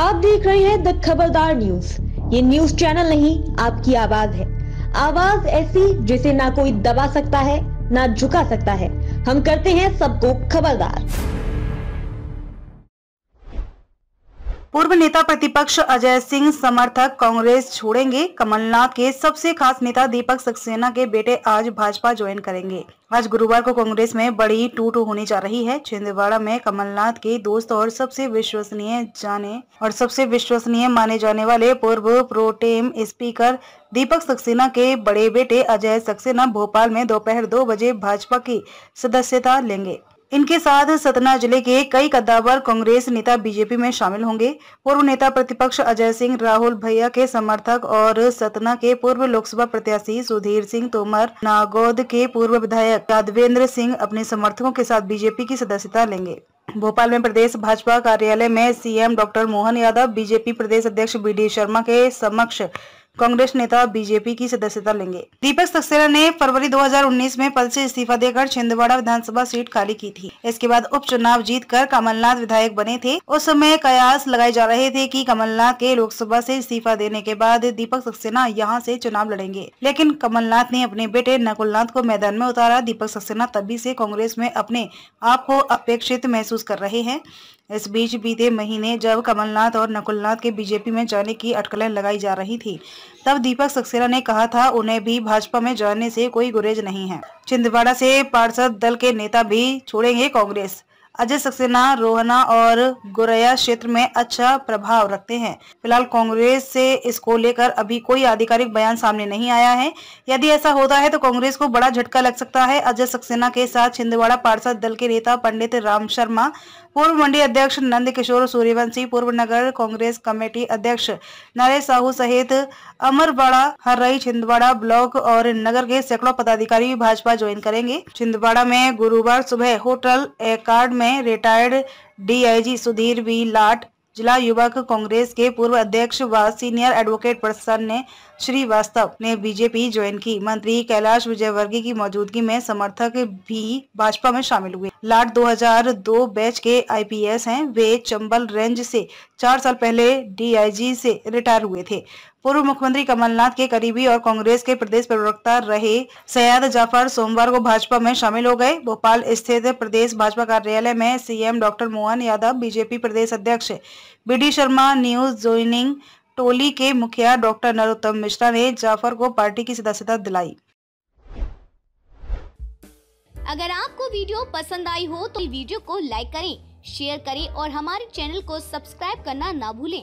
आप देख रहे हैं द खबरदार न्यूज ये न्यूज चैनल नहीं आपकी आवाज है आवाज ऐसी जिसे ना कोई दबा सकता है ना झुका सकता है हम करते हैं सबको खबरदार पूर्व नेता प्रतिपक्ष अजय सिंह समर्थक कांग्रेस छोड़ेंगे कमलनाथ के सबसे खास नेता दीपक सक्सेना के बेटे आज भाजपा ज्वाइन करेंगे आज गुरुवार को कांग्रेस में बड़ी टूट होने जा रही है छिंदवाड़ा में कमलनाथ के दोस्त और सबसे विश्वसनीय जाने और सबसे विश्वसनीय माने जाने वाले पूर्व प्रोटेम स्पीकर दीपक सक्सेना के बड़े बेटे अजय सक्सेना भोपाल में दोपहर दो बजे भाजपा की सदस्यता लेंगे इनके साथ सतना जिले के कई कद्दावर कांग्रेस नेता बीजेपी में शामिल होंगे पूर्व नेता प्रतिपक्ष अजय सिंह राहुल भैया के समर्थक और सतना के पूर्व लोकसभा प्रत्याशी सुधीर सिंह तोमर नागौद के पूर्व विधायक यादवेंद्र सिंह अपने समर्थकों के साथ बीजेपी की सदस्यता लेंगे भोपाल में प्रदेश भाजपा कार्यालय में CM doctor Mohan Yadav BJP प्रदेश अध्यक्ष बी शर्मा के समक्ष कांग्रेस नेता और बीजेपी की सदस्यता लेंगे दीपक सक्सेना ने फरवरी 2019 में पद से इस्तीफा देकर छिंदवाड़ा विधानसभा सीट खाली की थी इसके बाद उपचुनाव जीतकर कमलनाथ विधायक बने थे उस समय कयास लगाए जा रहे थे कि कमलनाथ के लोकसभा से इस्तीफा देने के बाद दीपक सक्सेना यहाँ से चुनाव लड़ेंगे लेकिन कमलनाथ ने अपने बेटे नकुलनाथ को मैदान में उतारा दीपक सक्सेना तभी ऐसी कांग्रेस में अपने आप को अपेक्षित महसूस कर रहे हैं इस बीच बीते महीने जब कमलनाथ और नकुलनाथ के बीजेपी में जाने की अटकलें लगाई जा रही थी तब दीपक सक्सेना ने कहा था उन्हें भी भाजपा में जाने से कोई गुरेज नहीं है छिंदवाड़ा से पार्षद दल के नेता भी छोड़ेंगे कांग्रेस अजय सक्सेना रोहना और गोरैया क्षेत्र में अच्छा प्रभाव रखते हैं फिलहाल कांग्रेस से इसको लेकर अभी कोई आधिकारिक बयान सामने नहीं आया है यदि ऐसा होता है तो कांग्रेस को बड़ा झटका लग सकता है अजय सक्सेना के साथ छिंदवाड़ा पार्षद दल के नेता पंडित राम शर्मा पूर्व मंडी अध्यक्ष नंद किशोर सूर्यवंशी पूर्व नगर कांग्रेस कमेटी अध्यक्ष नरेश साहू सहित अमरवाड़ा हरई छिंदवाड़ा ब्लॉक और नगर के सैकड़ों पदाधिकारी भाजपा ज्वाइन करेंगे छिंदवाड़ा में गुरुवार सुबह होटल एकार्ड में retired DIG Sudhir V Lat जिला युवक कांग्रेस के पूर्व अध्यक्ष व सीनियर एडवोकेट प्रसन्न श्रीवास्तव ने बीजेपी ज्वाइन की मंत्री कैलाश विजयवर्गीय की मौजूदगी में समर्थक भी भाजपा में शामिल हुए लाट 2002 बैच के आईपीएस हैं वे चंबल रेंज से चार साल पहले डीआईजी से रिटायर हुए थे पूर्व मुख्यमंत्री कमलनाथ के करीबी और कांग्रेस के प्रदेश प्रवक्ता रहे सैयद जाफर सोमवार को भाजपा में शामिल हो गए भोपाल स्थित प्रदेश भाजपा कार्यालय में CM doctor Mohan Yadav BJP प्रदेश अध्यक्ष बी शर्मा न्यूज ज्वाइनिंग टोली के मुखिया डॉक्टर नरोत्तम मिश्रा ने जाफर को पार्टी की सदस्यता दिलाई अगर आपको वीडियो पसंद आई हो तो वीडियो को लाइक करें शेयर करें और हमारे चैनल को सब्सक्राइब करना ना भूलें